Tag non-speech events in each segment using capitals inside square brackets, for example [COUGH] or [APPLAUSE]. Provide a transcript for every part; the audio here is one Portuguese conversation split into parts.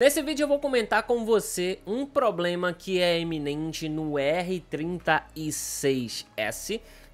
Nesse vídeo eu vou comentar com você um problema que é eminente no R36S,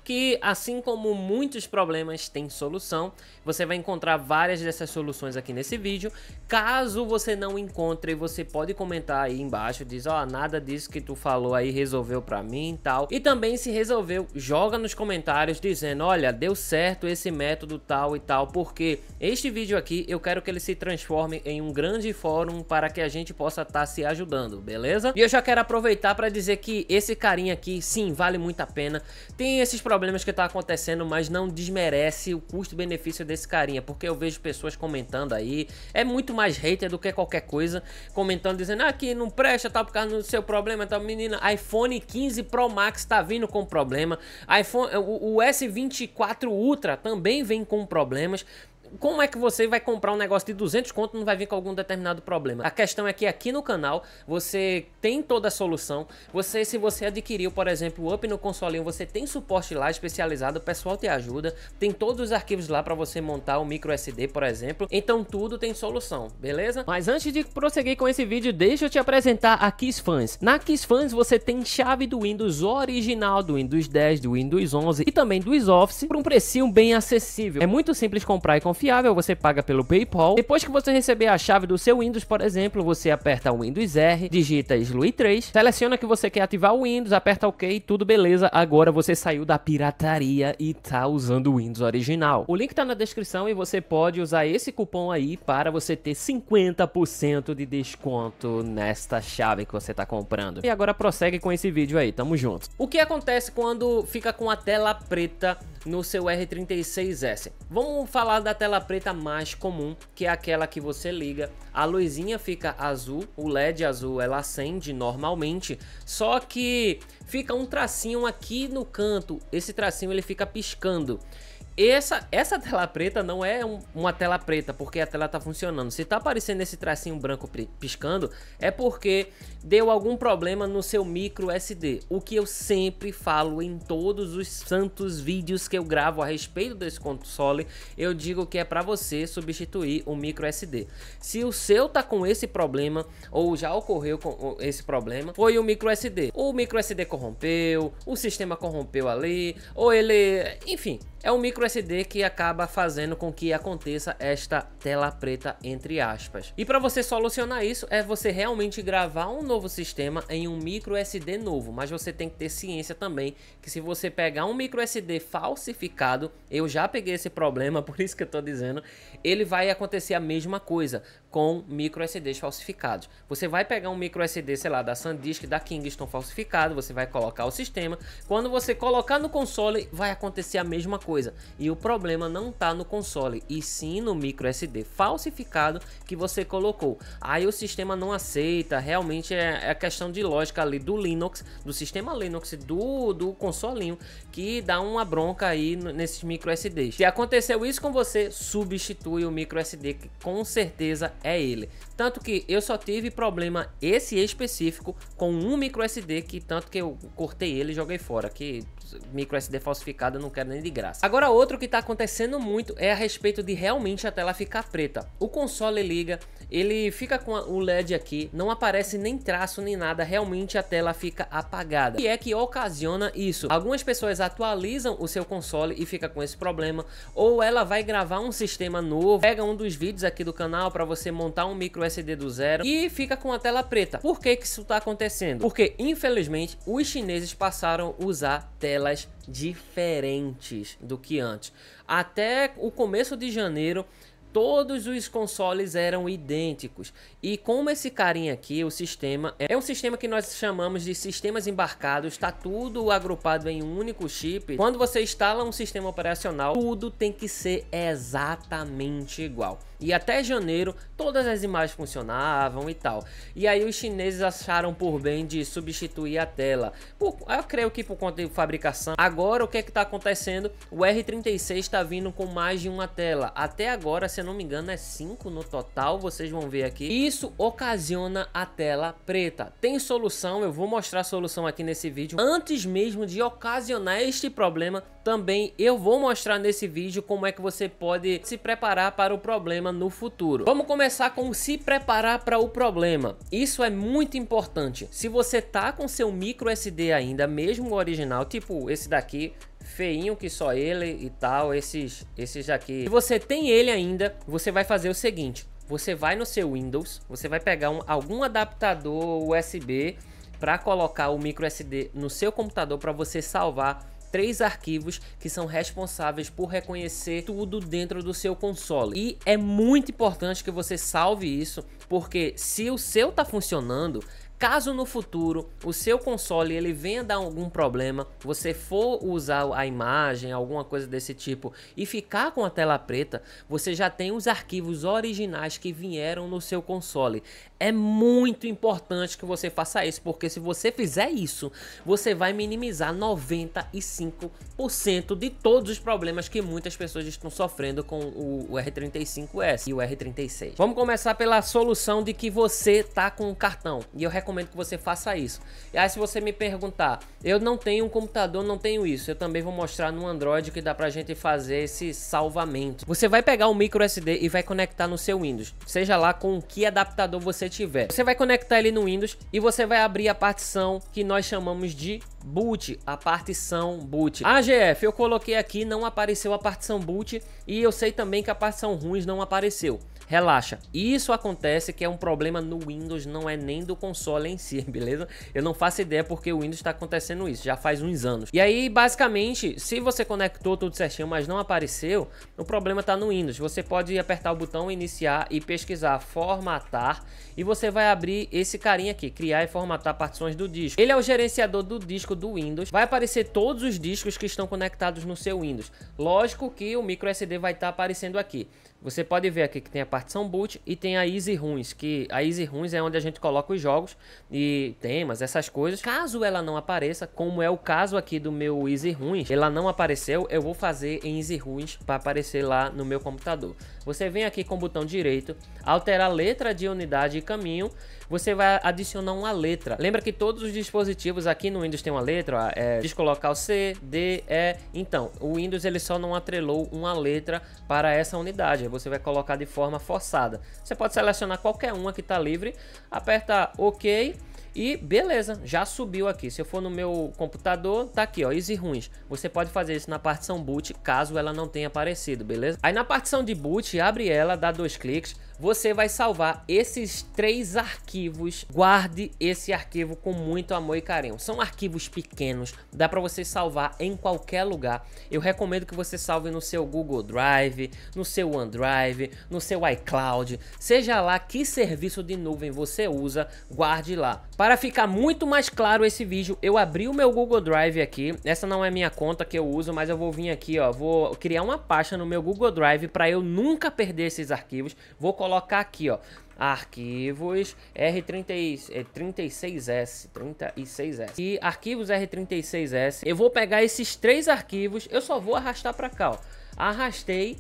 que assim como muitos problemas têm solução, você vai encontrar várias dessas soluções aqui nesse vídeo. Caso você não encontre, você pode comentar aí embaixo, diz, ó, oh, nada disso que tu falou aí resolveu para mim e tal. E também se resolveu, joga nos comentários dizendo, olha, deu certo esse método tal e tal, porque este vídeo aqui eu quero que ele se transforme em um grande fórum para que a gente possa estar tá se ajudando, beleza? E eu já quero aproveitar para dizer que esse carinha aqui, sim, vale muito a pena. Tem esses problemas problemas que tá acontecendo, mas não desmerece o custo-benefício desse carinha, porque eu vejo pessoas comentando aí, é muito mais hater do que qualquer coisa, comentando dizendo, ah, que não presta, tá por causa do seu problema, tá, menina, iPhone 15 Pro Max tá vindo com problema, iPhone, o, o S24 Ultra também vem com problemas, como é que você vai comprar um negócio de 200 conto e não vai vir com algum determinado problema? A questão é que aqui no canal você tem toda a solução. Você, se você adquiriu, por exemplo, o Up no consolinho, você tem suporte lá especializado, o pessoal te ajuda. Tem todos os arquivos lá para você montar o micro SD, por exemplo. Então tudo tem solução, beleza? Mas antes de prosseguir com esse vídeo, deixa eu te apresentar a Fans. Na Fans você tem chave do Windows original, do Windows 10, do Windows 11 e também do Office por um precinho bem acessível. É muito simples comprar e confiar confiável, você paga pelo PayPal. Depois que você receber a chave do seu Windows, por exemplo, você aperta o Windows R, digita SLUI 3, seleciona que você quer ativar o Windows, aperta OK, tudo beleza. Agora você saiu da pirataria e tá usando o Windows original. O link tá na descrição e você pode usar esse cupom aí para você ter 50% de desconto nesta chave que você tá comprando. E agora prossegue com esse vídeo aí, tamo junto. O que acontece quando fica com a tela preta no seu R36S. Vamos falar da tela preta mais comum, que é aquela que você liga, a luzinha fica azul, o LED azul ela acende normalmente, só que fica um tracinho aqui no canto, esse tracinho ele fica piscando. Essa, essa tela preta não é um, uma tela preta, porque a tela tá funcionando. Se tá aparecendo esse tracinho branco piscando, é porque deu algum problema no seu micro SD. O que eu sempre falo em todos os santos vídeos que eu gravo a respeito desse console, eu digo que é para você substituir o micro SD. Se o seu tá com esse problema, ou já ocorreu com esse problema, foi o micro SD. O micro SD corrompeu, o sistema corrompeu ali, ou ele... enfim é o micro SD que acaba fazendo com que aconteça esta tela preta entre aspas. E para você solucionar isso é você realmente gravar um novo sistema em um micro SD novo, mas você tem que ter ciência também que se você pegar um micro SD falsificado, eu já peguei esse problema, [LAUGHS] por isso que eu estou dizendo, ele vai acontecer a mesma coisa com micro SDs falsificados. Você vai pegar um micro SD, sei lá, da SanDisk, da Kingston falsificado, você vai colocar o sistema, quando você colocar no console vai acontecer a mesma coisa coisa. E o problema não está no console, e sim no micro SD falsificado que você colocou. Aí o sistema não aceita, realmente é, é questão de lógica ali do Linux, do sistema Linux, do, do consolinho, que dá uma bronca aí nesses micro SDs. Se aconteceu isso com você, substitui o micro SD, que com certeza é ele. Tanto que eu só tive problema esse específico com um micro SD que tanto que eu cortei ele e joguei fora, que micro SD falsificado eu não quero nem de graça. Agora outro que está acontecendo muito é a respeito de realmente a tela ficar preta. O console liga, ele fica com o LED aqui, não aparece nem traço nem nada, realmente a tela fica apagada. E é que ocasiona isso. Algumas pessoas atualizam o seu console e fica com esse problema, ou ela vai gravar um sistema novo, pega um dos vídeos aqui do canal para você montar um micro SD do zero e fica com a tela preta. Por que que isso está acontecendo? Porque infelizmente os chineses passaram a usar telas diferentes do que antes. Até o começo de janeiro todos os consoles eram idênticos. E como esse carinha aqui, o sistema, é, é um sistema que nós chamamos de sistemas embarcados, está tudo agrupado em um único chip. Quando você instala um sistema operacional, tudo tem que ser exatamente igual e até janeiro todas as imagens funcionavam e tal. E aí os chineses acharam por bem de substituir a tela. Por, eu creio que por conta de fabricação. Agora o que é que tá acontecendo? O R36 está vindo com mais de uma tela. Até agora, se eu não me engano, é 5 no total, vocês vão ver aqui. Isso ocasiona a tela preta. Tem solução, eu vou mostrar a solução aqui nesse vídeo. Antes mesmo de ocasionar este problema, também eu vou mostrar nesse vídeo como é que você pode se preparar para o problema problema no futuro. Vamos começar com se preparar para o problema. Isso é muito importante. Se você tá com seu micro SD ainda, mesmo original, tipo esse daqui, feinho que só ele e tal, esses, esses daqui. Se você tem ele ainda, você vai fazer o seguinte. Você vai no seu Windows, você vai pegar um, algum adaptador USB para colocar o micro SD no seu computador para você salvar três arquivos que são responsáveis por reconhecer tudo dentro do seu console. E é muito importante que você salve isso, porque se o seu tá funcionando, Caso no futuro o seu console ele venha dar algum problema, você for usar a imagem, alguma coisa desse tipo e ficar com a tela preta, você já tem os arquivos originais que vieram no seu console. É muito importante que você faça isso, porque se você fizer isso, você vai minimizar 95% de todos os problemas que muitas pessoas estão sofrendo com o, R35S e o R36. Vamos começar pela solução de que você tá com o cartão. E eu recomendo recomendo que você faça isso. E aí se você me perguntar, eu não tenho um computador, não tenho isso, eu também vou mostrar no Android que dá pra gente fazer esse salvamento. Você vai pegar um micro SD e vai conectar no seu Windows, seja lá com que adaptador você tiver. Você vai conectar ele no Windows e você vai abrir a partição que nós chamamos de boot, a partição boot. Ah, GF, eu coloquei aqui, não apareceu a partição boot e eu sei também que a partição ruins não apareceu. Relaxa, isso acontece que é um problema no Windows, não é nem do console em si, [LAUGHS] beleza? Eu não faço ideia porque o Windows está acontecendo isso, já faz uns anos. E aí, basicamente, se você conectou tudo certinho, mas não apareceu, o problema está no Windows. Você pode apertar o botão iniciar e pesquisar formatar e você vai abrir esse carinha aqui, criar e formatar partições do disco. Ele é o gerenciador do disco disco do Windows, vai aparecer todos os discos que estão conectados no seu Windows. Lógico que o micro SD vai estar tá aparecendo aqui. Você pode ver aqui que tem a partição boot e tem a Easy Ruins, que a Easy Ruins é onde a gente coloca os jogos e temas, essas coisas. Caso ela não apareça, como é o caso aqui do meu Easy Ruins, ela não apareceu, eu vou fazer em Easy Ruins para aparecer lá no meu computador. Você vem aqui com o botão direito, alterar letra de unidade e caminho, você vai adicionar uma letra. Lembra que todos os dispositivos aqui no Windows tem uma letra, ó, é descolocar C, D, E. Então, o Windows ele só não atrelou uma letra para essa unidade você vai colocar de forma forçada. Você pode selecionar qualquer uma que está livre, aperta OK e beleza, já subiu aqui. Se eu for no meu computador, tá aqui, ó, Easy Ruins. Você pode fazer isso na partição boot, caso ela não tenha aparecido, beleza? Aí na partição de boot, abre ela, dá dois cliques, você vai salvar esses três arquivos. Guarde esse arquivo com muito amor e carinho. São arquivos pequenos, dá para você salvar em qualquer lugar. Eu recomendo que você salve no seu Google Drive, no seu OneDrive, no seu iCloud, seja lá que serviço de nuvem você usa, guarde lá. Para ficar muito mais claro esse vídeo, eu abri o meu Google Drive aqui. Essa não é minha conta que eu uso, mas eu vou vir aqui, ó, vou criar uma pasta no meu Google Drive para eu nunca perder esses arquivos. Vou colocar aqui, ó, arquivos R36S, 36S. É e arquivos R36S, eu vou pegar esses três arquivos, eu só vou arrastar para cá, ó. Arrastei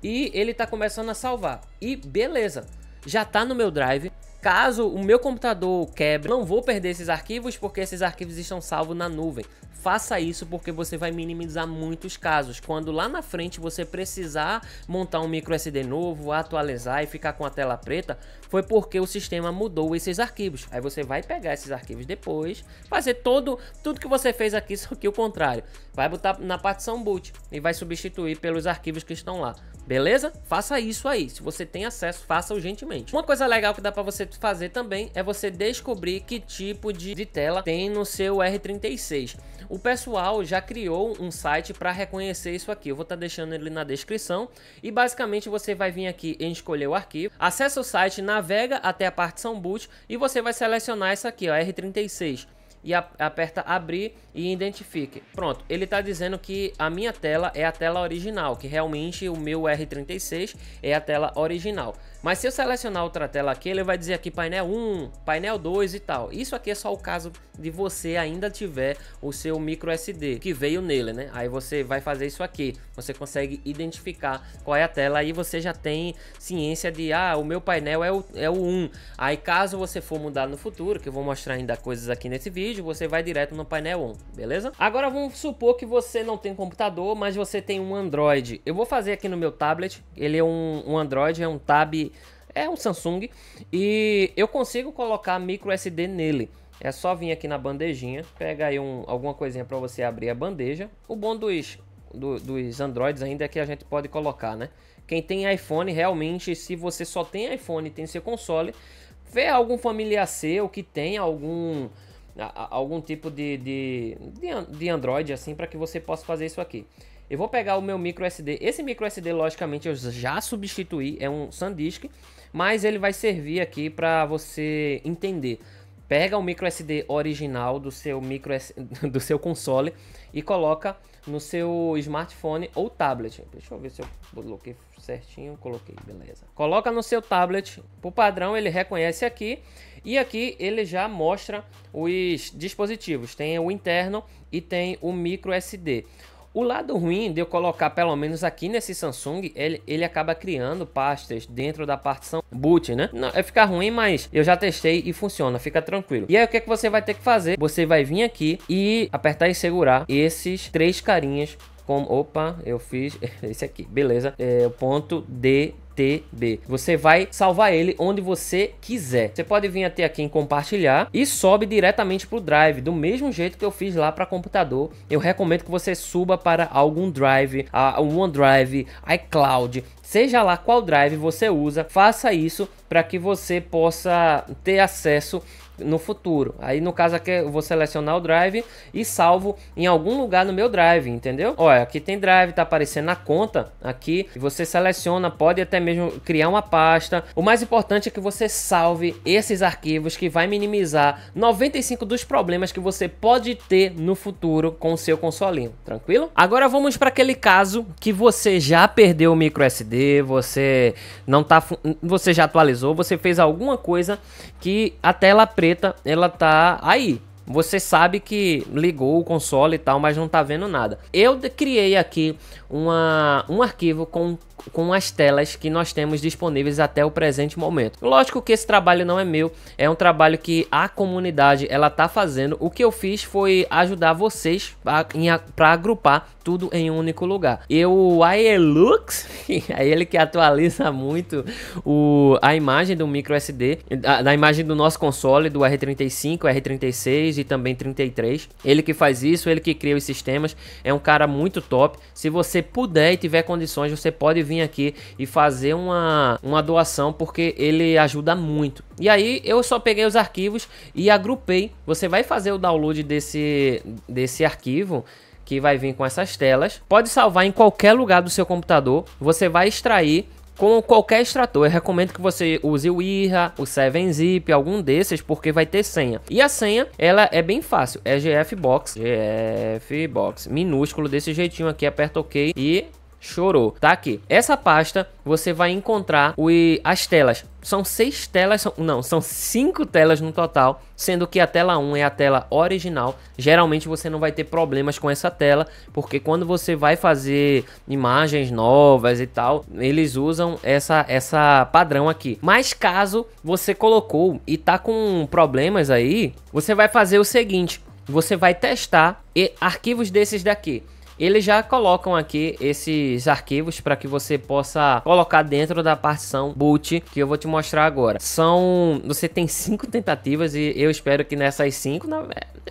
e ele tá começando a salvar. E beleza, já tá no meu drive. Caso o meu computador quebre, não vou perder esses arquivos porque esses arquivos estão salvos na nuvem. Faça isso porque você vai minimizar muitos casos. Quando lá na frente você precisar montar um micro SD novo, atualizar e ficar com a tela preta, foi porque o sistema mudou esses arquivos. Aí você vai pegar esses arquivos depois, fazer todo tudo que você fez aqui, só que o contrário vai botar na partição boot e vai substituir pelos arquivos que estão lá. Beleza? Faça isso aí. Se você tem acesso, faça urgentemente. Uma coisa legal que dá para você fazer também é você descobrir que tipo de, tela tem no seu R36. O pessoal já criou um site para reconhecer isso aqui. Eu vou estar tá deixando ele na descrição. E basicamente você vai vir aqui em escolher o arquivo. Acessa o site, navega até a partição boot e você vai selecionar essa aqui, ó, R36 e a, aperta abrir e identifique. Pronto, ele está dizendo que a minha tela é a tela original, que realmente o meu R36 é a tela original. Mas se eu selecionar outra tela aqui, ele vai dizer aqui painel 1, painel 2 e tal. Isso aqui é só o caso de você ainda tiver o seu micro SD que veio nele, né? Aí você vai fazer isso aqui. Você consegue identificar qual é a tela aí você já tem ciência de, ah, o meu painel é o, é o 1. Aí caso você for mudar no futuro, que eu vou mostrar ainda coisas aqui nesse vídeo, você vai direto no painel 1, beleza? Agora vamos supor que você não tem computador, mas você tem um Android. Eu vou fazer aqui no meu tablet, ele é um, um Android, é um Tab é um Samsung e eu consigo colocar micro SD nele. É só vir aqui na bandejinha, pega aí um, alguma coisinha para você abrir a bandeja. O bom dos, do, dos Androids ainda é que a gente pode colocar, né? Quem tem iPhone, realmente, se você só tem iPhone e tem seu console, vê algum familiar seu que tem algum algum tipo de, de, de, de Android assim para que você possa fazer isso aqui. Eu vou pegar o meu micro SD. Esse micro SD, logicamente, eu já substituí, é um SanDisk, mas ele vai servir aqui para você entender. Pega o micro SD original do seu micro [LAUGHS] do seu console e coloca no seu smartphone ou tablet. Deixa eu ver se eu coloquei certinho, coloquei, beleza. Coloca no seu tablet, por padrão ele reconhece aqui e aqui ele já mostra os dispositivos. Tem o interno e tem o micro SD. O lado ruim de eu colocar, pelo menos aqui nesse Samsung, ele, ele acaba criando pastas dentro da partição boot, né? Não, é ficar ruim, mas eu já testei e funciona, fica tranquilo. E aí o que, é que você vai ter que fazer? Você vai vir aqui e apertar e segurar esses três carinhas como, opa, eu fiz [LAUGHS] esse aqui, beleza, é o ponto D TB. Você vai salvar ele onde você quiser. Você pode vir até aqui em compartilhar e sobe diretamente para o drive, do mesmo jeito que eu fiz lá para computador. Eu recomendo que você suba para algum drive, a OneDrive, iCloud, seja lá qual drive você usa, faça isso para que você possa ter acesso no futuro. Aí no caso aqui eu vou selecionar o drive e salvo em algum lugar no meu drive, entendeu? Olha, aqui tem drive, tá aparecendo na conta aqui. Você seleciona, pode até mesmo criar uma pasta. O mais importante é que você salve esses arquivos que vai minimizar 95 dos problemas que você pode ter no futuro com o seu consolinho, tranquilo? Agora vamos para aquele caso que você já perdeu o micro SD, você não tá você já atualizou, você fez alguma coisa que a tela preta, ela tá aí você sabe que ligou o console e tal, mas não tá vendo nada. Eu criei aqui uma, um arquivo com com as telas que nós temos disponíveis até o presente momento. Lógico que esse trabalho não é meu, é um trabalho que a comunidade ela tá fazendo. O que eu fiz foi ajudar vocês para agrupar tudo em um único lugar. E o Aelux, [LAUGHS] é ele que atualiza muito o, a imagem do micro SD, da imagem do nosso console, do R35, R36, e também 33. Ele que faz isso, ele que cria os sistemas, é um cara muito top. Se você puder e tiver condições, você pode vir aqui e fazer uma, uma doação, porque ele ajuda muito. E aí eu só peguei os arquivos e agrupei. Você vai fazer o download desse, desse arquivo que vai vir com essas telas. Pode salvar em qualquer lugar do seu computador. Você vai extrair como qualquer extrator, eu recomendo que você use o IRA, o 7-Zip, algum desses, porque vai ter senha. E a senha, ela é bem fácil, é GFBox, GFBox, minúsculo, desse jeitinho aqui, aperta OK e chorou, tá aqui. Essa pasta você vai encontrar o, as telas. São seis telas, são, não, são cinco telas no total, sendo que a tela 1 é a tela original. Geralmente você não vai ter problemas com essa tela, porque quando você vai fazer imagens novas e tal, eles usam essa, essa padrão aqui. Mas caso você colocou e tá com problemas aí, você vai fazer o seguinte, você vai testar arquivos desses daqui eles já colocam aqui esses arquivos para que você possa colocar dentro da partição boot que eu vou te mostrar agora. São, você tem cinco tentativas e eu espero que nessas cinco, na,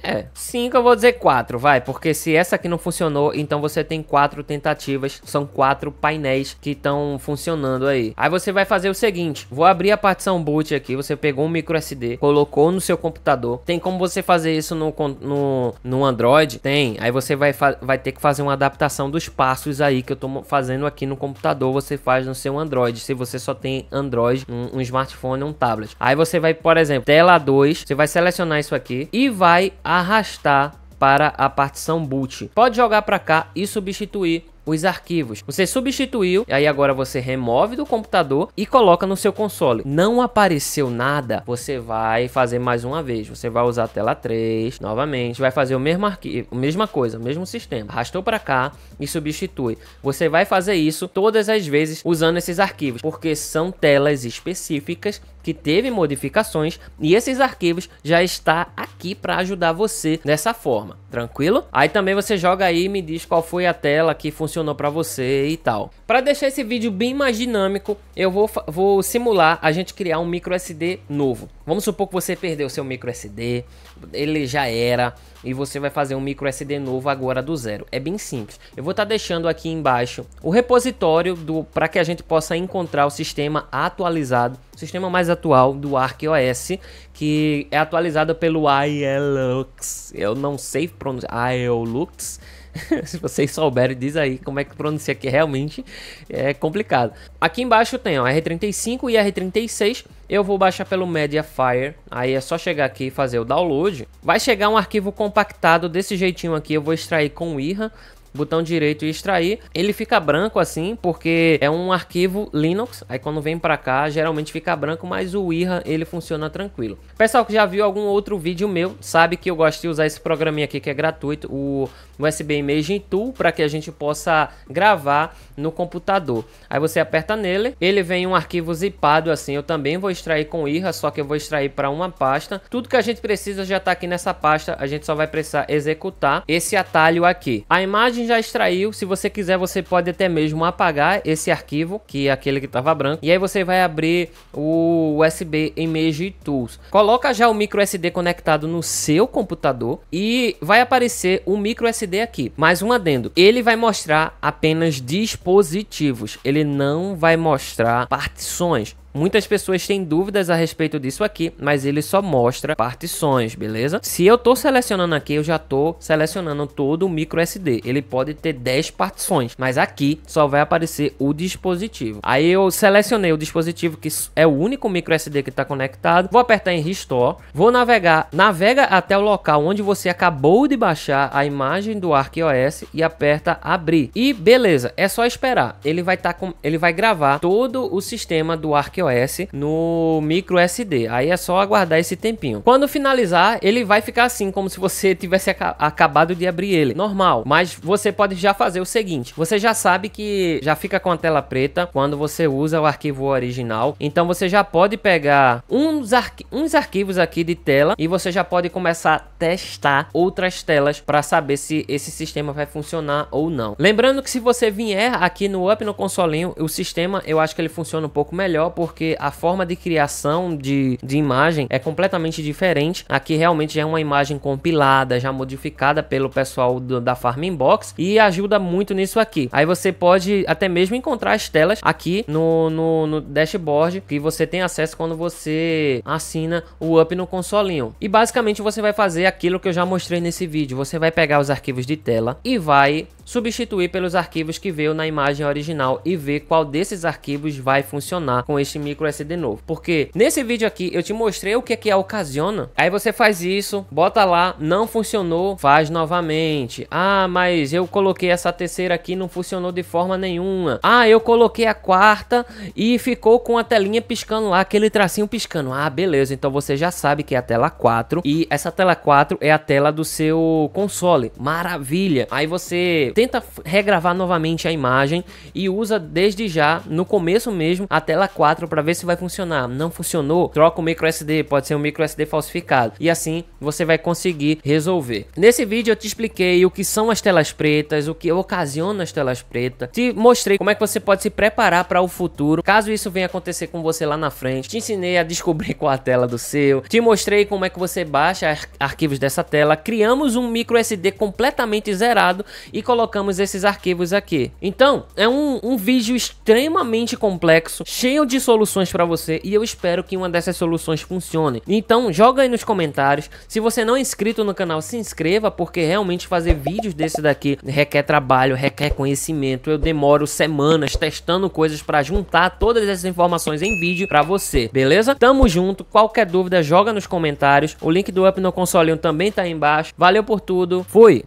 é, cinco eu vou dizer quatro, vai, porque se essa aqui não funcionou, então você tem quatro tentativas, são quatro painéis que estão funcionando aí. Aí você vai fazer o seguinte, vou abrir a partição boot aqui, você pegou um micro SD, colocou no seu computador, tem como você fazer isso no, no, no Android? Tem, aí você vai, vai ter que fazer fazer uma adaptação dos passos aí que eu estou fazendo aqui no computador, você faz no seu Android. Se você só tem Android, um, um smartphone, um tablet. Aí você vai, por exemplo, tela 2, você vai selecionar isso aqui e vai arrastar para a partição boot. Pode jogar para cá e substituir os arquivos. Você substituiu, aí agora você remove do computador e coloca no seu console. Não apareceu nada, você vai fazer mais uma vez. Você vai usar a tela 3 novamente, vai fazer o mesmo arquivo, mesma coisa, o mesmo sistema. Arrastou para cá e substitui. Você vai fazer isso todas as vezes usando esses arquivos, porque são telas específicas que teve modificações e esses arquivos já está aqui para ajudar você dessa forma, tranquilo? Aí também você joga aí e me diz qual foi a tela que funcionou funcionou para você e tal. Para deixar esse vídeo bem mais dinâmico, eu vou, vou simular a gente criar um micro SD novo. Vamos supor que você perdeu seu micro SD, ele já era, e você vai fazer um micro SD novo agora do zero. É bem simples. Eu vou estar tá deixando aqui embaixo o repositório para que a gente possa encontrar o sistema atualizado, o sistema mais atual do OS, que é atualizado pelo ILUX. Eu não sei pronunciar. ILUX [LAUGHS] Se vocês souberem, diz aí como é que pronuncia, que realmente é complicado. Aqui embaixo tem ó, R35 e R36. Eu vou baixar pelo Mediafire. Aí é só chegar aqui e fazer o download. Vai chegar um arquivo compactado desse jeitinho aqui. Eu vou extrair com o IRA botão direito e extrair. Ele fica branco assim, porque é um arquivo Linux. Aí quando vem para cá, geralmente fica branco, mas o IRA ele funciona tranquilo. Pessoal que já viu algum outro vídeo meu, sabe que eu gosto de usar esse programinha aqui que é gratuito, o USB Imaging Tool, para que a gente possa gravar no computador. Aí você aperta nele, ele vem um arquivo zipado assim. Eu também vou extrair com IRA, só que eu vou extrair para uma pasta. Tudo que a gente precisa já está aqui nessa pasta. A gente só vai precisar executar esse atalho aqui. A imagem gente já extraiu. Se você quiser, você pode até mesmo apagar esse arquivo, que é aquele que estava branco. E aí você vai abrir o USB Image Tools. Coloca já o micro SD conectado no seu computador e vai aparecer o micro SD aqui. Mais um adendo. Ele vai mostrar apenas dispositivos. Ele não vai mostrar partições. Muitas pessoas têm dúvidas a respeito disso aqui, mas ele só mostra partições, beleza? Se eu tô selecionando aqui, eu já tô selecionando todo o micro SD. Ele pode ter 10 partições, mas aqui só vai aparecer o dispositivo. Aí eu selecionei o dispositivo que é o único micro SD que está conectado. Vou apertar em Restore, vou navegar, navega até o local onde você acabou de baixar a imagem do ArcOS e aperta abrir. E beleza, é só esperar. Ele vai estar tá com ele vai gravar todo o sistema do ArcOS macOS no micro SD. Aí é só aguardar esse tempinho. Quando finalizar, ele vai ficar assim, como se você tivesse ac acabado de abrir ele. Normal. Mas você pode já fazer o seguinte. Você já sabe que já fica com a tela preta quando você usa o arquivo original. Então você já pode pegar uns, arqui uns arquivos aqui de tela e você já pode começar a testar outras telas para saber se esse sistema vai funcionar ou não. Lembrando que se você vier aqui no Up no consolinho, o sistema eu acho que ele funciona um pouco melhor, por porque a forma de criação de, de imagem é completamente diferente. Aqui realmente é uma imagem compilada, já modificada pelo pessoal do, da Farming Box e ajuda muito nisso aqui. Aí você pode até mesmo encontrar as telas aqui no, no, no dashboard que você tem acesso quando você assina o up no consolinho. E basicamente você vai fazer aquilo que eu já mostrei nesse vídeo. Você vai pegar os arquivos de tela e vai substituir pelos arquivos que veio na imagem original e ver qual desses arquivos vai funcionar com este micro SD novo. Porque nesse vídeo aqui eu te mostrei o que é que a ocasiona. Aí você faz isso, bota lá, não funcionou, faz novamente. Ah, mas eu coloquei essa terceira aqui não funcionou de forma nenhuma. Ah, eu coloquei a quarta e ficou com a telinha piscando lá, aquele tracinho piscando. Ah, beleza, então você já sabe que é a tela 4 e essa tela 4 é a tela do seu console. Maravilha! Aí você tenta regravar novamente a imagem e usa desde já, no começo mesmo, a tela 4 para ver se vai funcionar. Não funcionou, troca o micro SD, pode ser um micro SD falsificado. E assim você vai conseguir resolver. Nesse vídeo eu te expliquei o que são as telas pretas, o que ocasiona as telas pretas, te mostrei como é que você pode se preparar para o futuro, caso isso venha acontecer com você lá na frente. Te ensinei a descobrir [LAUGHS] qual a tela do seu, te mostrei como é que você baixa ar arquivos dessa tela. Criamos um micro SD completamente zerado e colocamos colocamos esses arquivos aqui. Então, é um, um vídeo extremamente complexo, cheio de soluções para você e eu espero que uma dessas soluções funcione. Então, joga aí nos comentários. Se você não é inscrito no canal, se inscreva, porque realmente fazer vídeos desse daqui requer trabalho, requer conhecimento. Eu demoro semanas testando coisas para juntar todas essas informações em vídeo para você, beleza? Tamo junto. Qualquer dúvida, joga nos comentários. O link do Up no Consolinho também tá aí embaixo. Valeu por tudo. Fui!